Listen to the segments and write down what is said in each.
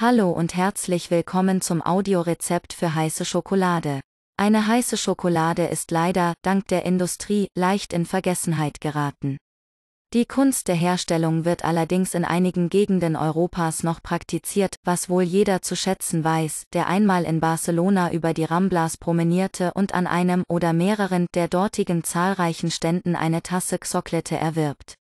Hallo und herzlich willkommen zum Audiorezept für heiße Schokolade. Eine heiße Schokolade ist leider, dank der Industrie, leicht in Vergessenheit geraten. Die Kunst der Herstellung wird allerdings in einigen Gegenden Europas noch praktiziert, was wohl jeder zu schätzen weiß, der einmal in Barcelona über die Ramblas promenierte und an einem oder mehreren der dortigen zahlreichen Ständen eine Tasse Xoklete erwirbt.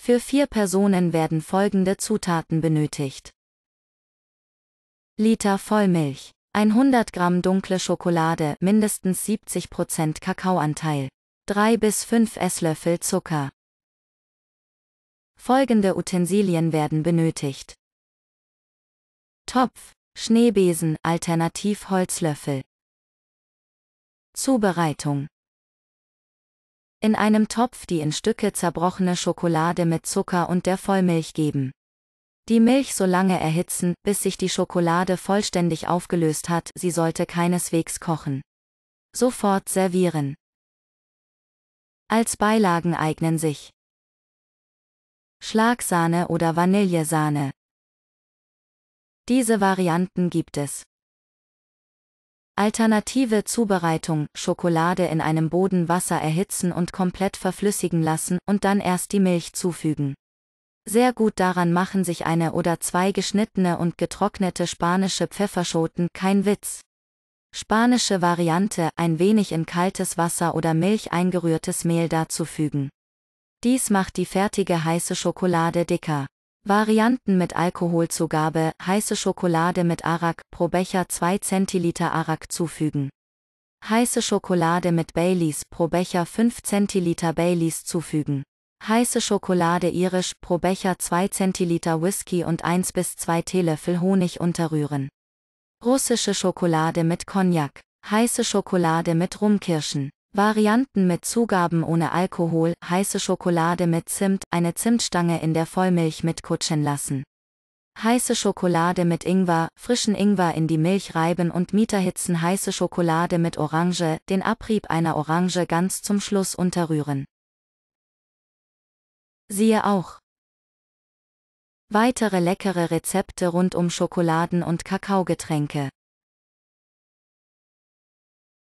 Für vier Personen werden folgende Zutaten benötigt. Liter Vollmilch, 100 Gramm dunkle Schokolade, mindestens 70% Kakaoanteil, 3 bis 5 Esslöffel Zucker. Folgende Utensilien werden benötigt. Topf, Schneebesen, alternativ Holzlöffel. Zubereitung in einem Topf die in Stücke zerbrochene Schokolade mit Zucker und der Vollmilch geben. Die Milch so lange erhitzen, bis sich die Schokolade vollständig aufgelöst hat, sie sollte keineswegs kochen. Sofort servieren. Als Beilagen eignen sich Schlagsahne oder Vanillesahne. Diese Varianten gibt es. Alternative Zubereitung, Schokolade in einem Boden Wasser erhitzen und komplett verflüssigen lassen und dann erst die Milch zufügen. Sehr gut daran machen sich eine oder zwei geschnittene und getrocknete spanische Pfefferschoten, kein Witz. Spanische Variante, ein wenig in kaltes Wasser oder Milch eingerührtes Mehl dazufügen. Dies macht die fertige heiße Schokolade dicker. Varianten mit Alkoholzugabe, heiße Schokolade mit Arak, pro Becher 2 Zentiliter Arak zufügen. Heiße Schokolade mit Baileys, pro Becher 5 Zentiliter Baileys zufügen. Heiße Schokolade irisch, pro Becher 2 Zentiliter Whisky und 1 bis 2 Teelöffel Honig unterrühren. Russische Schokolade mit Cognac. Heiße Schokolade mit Rumkirschen. Varianten mit Zugaben ohne Alkohol, heiße Schokolade mit Zimt, eine Zimtstange in der Vollmilch mitkutschen lassen. Heiße Schokolade mit Ingwer, frischen Ingwer in die Milch reiben und Mieterhitzen heiße Schokolade mit Orange, den Abrieb einer Orange ganz zum Schluss unterrühren. Siehe auch Weitere leckere Rezepte rund um Schokoladen und Kakaogetränke